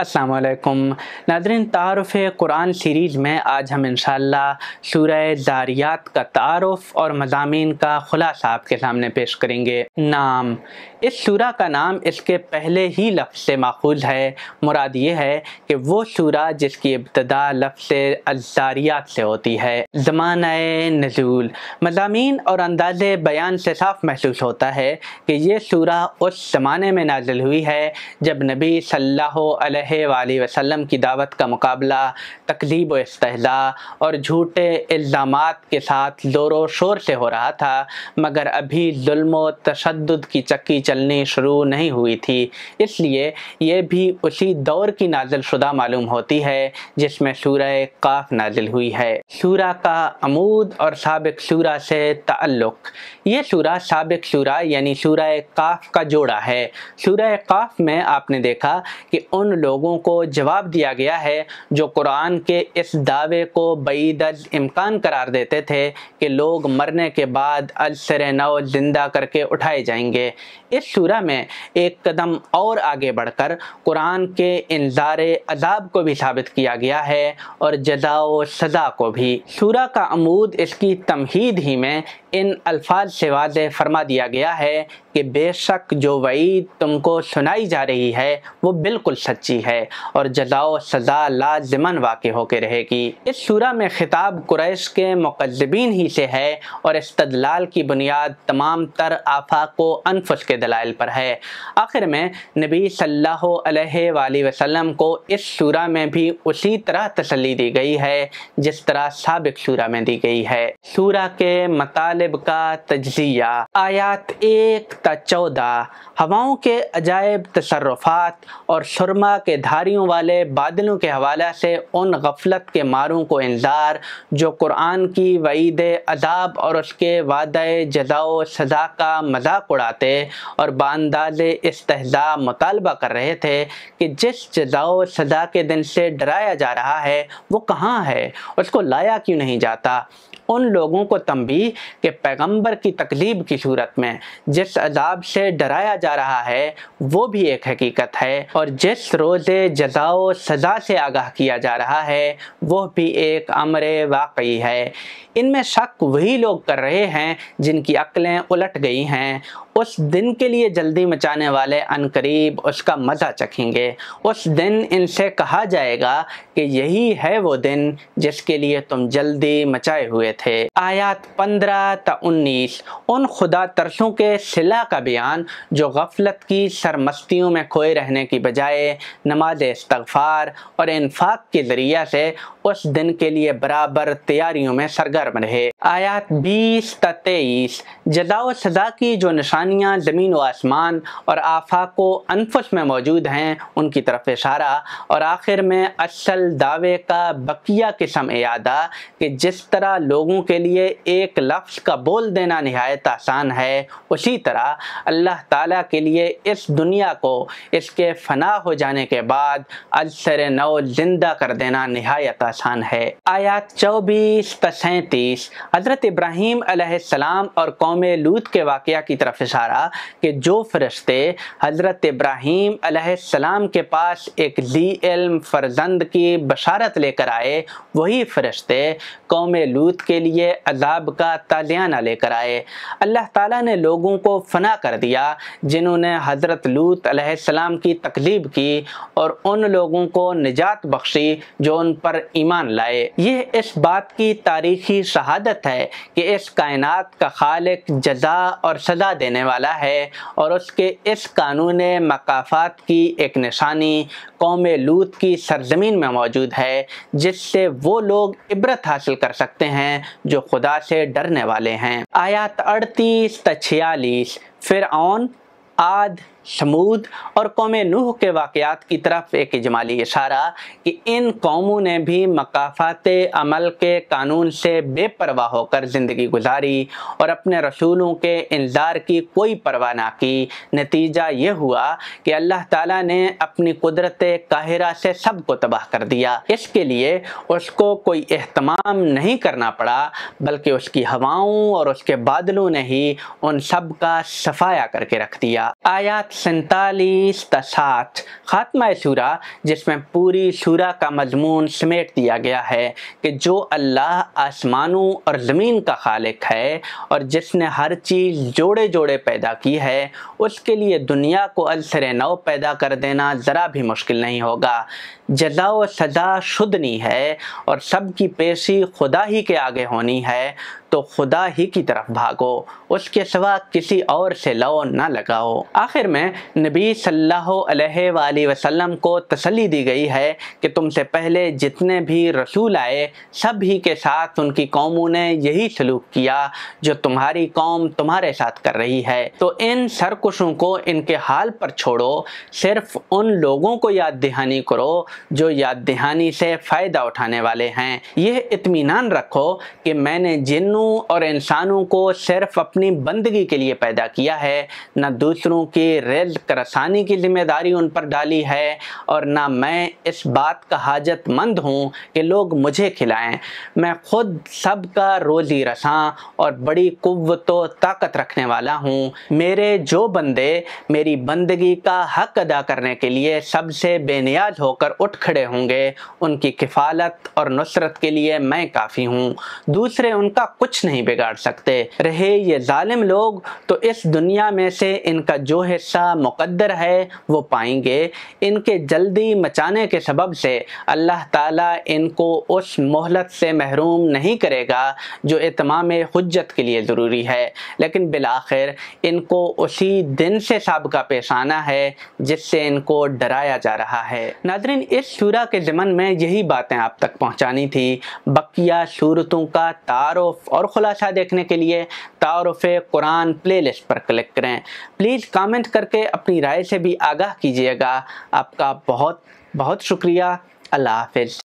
असलकुम नाजरन तारफ़ कुरान सीरीज़ में आज हम इनशाला सूरह दारियात का तारफ़ और मजामी का ख़ुलासा आपके सामने पेश करेंगे नाम इस शुरा का नाम इसके पहले ही लफ्ज़ से माखूज है मुराद ये है कि वो शुरा जिसकी इब्तदा लफ्ज़ अजारियात से होती है ज़मान नजूल मजामी और अंदाज़ बयान से साफ महसूस होता है कि ये सूरा उस ज़माने में नाजिल हुई है जब नबी सल्ला वसल्लम की दावत का मुकाबला तकलीब व इसतला और झूठे इल्ज़ाम के साथ जोर शोर से हो रहा था मगर अभी जुल्म तशद की चक्की चलनी शुरू नहीं हुई थी इसलिए यह भी उसी दौर की शुदा मालूम होती है जिसमें सूरह काफ नाजिल हुई है सूरा का अमूद और सबक सूरा से ताल्लुक़ ये सूरा सबक सूरा यानी सूरह काफ का जोड़ा है सूरह काफ में आपने देखा कि उन लोग लोगों को जवाब दिया गया है जो कुरान के इस दावे को बईदज इम्कान करार देते थे कि लोग मरने के बाद अलसर नौ जिंदा करके उठाए जाएंगे इस सूरह में एक कदम और आगे बढ़कर कुरान के इंजार अजाब को भी साबित किया गया है और जदाओ सज़ा को भी शुरा का अमूद इसकी तमहीद ही में इन अल्फाज से वाज फरमा दिया गया है कि बेशक जो वईद तुमको सुनाई जा रही है वो बिल्कुल सच्ची है और जजाओ सज़ा लाजमन वाक़ होकर रहेगी इस सूरह में ख़िताब कुरैश के मुकदबिन ही से है और इस्तलाल की बुनियाद तमाम तर आफाक व अनफस के दलाइल पर है आखिर में नबी सल्लल्लाहु वसलम को इस सूरह में भी उसी तरह तसली दी गई है जिस तरह सबक सूरह में दी गई है सूरह के मतलब का तजिया आयात एक ता चौदह हवाओं के अजायब तसरफात और शर्मा के के धारियों वाले बादलों के हवाला से उन गफलत के मारों को इंतज़ार जो कुरान की वईद अदाब और उसके वाद जजाओ सज़ा का मजाक उड़ाते और बानदाज इसतजा मुतालबा कर रहे थे कि जिस जजाओ सज़ा के दिन से डराया जा रहा है वो कहाँ है उसको लाया क्यों नहीं जाता उन लोगों को तंबी के पैगंबर की तकलीब की सूरत में जिस अजाब से डराया जा रहा है वो भी एक हकीकत है और जिस रोज़े जजाओ सज़ा से आगाह किया जा रहा है वह भी एक अमर वाकई है इनमें शक वही लोग कर रहे हैं जिनकी अकलें उलट गई हैं उस दिन के लिए जल्दी मचाने वाले अनकरीब उसका मज़ा चखेंगे उस दिन इनसे कहा जाएगा कि यही है वो दिन जिसके लिए तुम जल्दी मचाए हुए थे थे आयात पंद्रह त उन्नीस उन खुदा तरसों के सिला का बयान जो गफलत की सरमस्तियों में खोए रहने की बजाय नमाज इस्तफ़ार और इन्फाक के ज़रिया से उस दिन के लिए बराबर तैयारियों में सरगर्म रहे आयात बीस त तेईस जदाव सजा की जो निशानियाँ ज़मीन व आसमान और आफाक व अनफस में मौजूद हैं उनकी तरफ इशारा और आखिर में असल दावे का बकिया किस्म अदा कि जिस तरह लोग लोगों के लिए एक लफ्ज़ का बोल देना नहायत आसान है उसी तरह अल्लाह ताला के लिए इस दुनिया को इसके फना हो जाने के बाद अजसर नौ ज़िंदा कर देना नहायत आसान है आयात चौबीस व सैंतीस हज़रत इब्राहीम सलाम और कौम लूत के वाक़ की तरफ इशारा कि जो फरिश्ते हज़रत इब्राहीम सलाम के पास एक जी इल्म की बशारत लेकर आए वही फरिश्ते कौम लूत के के लिए अजाब का तालियाना लेकर आए अल्लाह ताला ने लोगों को फना कर दिया जिन्होंने हज़रत लूत अलैहिस्सलाम की तकलीब की और उन लोगों को निजात बख्शी जो उन पर ईमान लाए यह इस बात की तारीखी शहादत है कि इस कायनात का खालिक जजा और सज़ा देने वाला है और उसके इस कानून मकाफात की एक निशानी कौम लूत की सरजमीन में मौजूद है जिससे वो लोग इबरत हासिल कर सकते हैं जो खुदा से डरने वाले हैं आयात अड़तीस त छियालीस फिर आद समूद और कौम नूह के वाक़ात की तरफ एक इजमाली इशारा कि इन कौमों ने भी मकाफात अमल के कानून से बेपरवाह होकर ज़िंदगी गुजारी और अपने रसूलों के इंजार की कोई परवाह ना की नतीजा ये हुआ कि अल्लाह ताला ने अपनी कुदरत काहिरा से सब को तबाह कर दिया इसके लिए उसको कोई अहतमाम नहीं करना पड़ा बल्कि उसकी हवाओं और उसके बादलों ने ही उन सब का सफाया करके रख दिया आयात सैतालीस तसाठ ख़ात्मा शूरा जिसमें पूरी शूरा का मजमून समेट दिया गया है कि जो अल्लाह आसमानों और ज़मीन का खालिक है और जिसने हर चीज़ जोड़े जोड़े पैदा की है उसके लिए दुनिया को अलसर नव पैदा कर देना ज़रा भी मुश्किल नहीं होगा जजा व सज़ा शुदनी है और सब की पेशी खुदा ही के आगे होनी है तो खुदा ही की तरफ भागो उसके सिवा किसी और से लो ना लगाओ आखिर में नबी सल्लल्लाहु अलैहि वसल्लम को तसली दी गई है कि तुमसे पहले जितने भी रसूल आए सभी के साथ उनकी कौमों ने यही सलूक किया जो तुम्हारी कौम तुम्हारे साथ कर रही है तो इन सरकशों को इनके हाल पर छोड़ो सिर्फ उन लोगों को याद दहानी करो जो याद दहानी से फ़ायदा उठाने वाले हैं यह इतमान रखो कि मैंने जिन्हों और इंसानों को सिर्फ अपनी बंदगी के लिए पैदा किया है न दूसरों लोगों के रेल करसानी की जिम्मेदारी उन पर डाली है और ना मैं इस बात का हाजतमंद हूँ कि लोग मुझे खिलाएं मैं खुद सबका रोज़ी रसां और बड़ी कुत ताकत रखने वाला हूँ मेरे जो बंदे मेरी बंदगी का हक अदा करने के लिए सबसे बेनियाज होकर उठ खड़े होंगे उनकी किफ़ालत और नुसरत के लिए मैं काफ़ी हूँ दूसरे उनका कुछ नहीं बिगाड़ सकते रहे ये ालिम लोग तो इस दुनिया में से इनका जो हिस्सा मुकद्दर है वो पाएंगे इनके जल्दी मचाने के सबब से अल्लाह ताला इनको उस मोहलत से महरूम नहीं करेगा जो इतमाम हजत के लिए ज़रूरी है लेकिन आखिर इनको उसी दिन से सबका पेश आना है जिससे इनको डराया जा रहा है नादरीन इस शूरा के ज़मन में यही बातें आप तक पहुँचानी थी बकिया सूरतों का तारफ़ और ख़ुलासा देखने के लिए तारफ़ कुरान प्ले लिस्ट पर क्लिक करें प्लीज़ कमेंट करके अपनी राय से भी आगाह कीजिएगा आपका बहुत बहुत शुक्रिया अल्लाह हाफिज़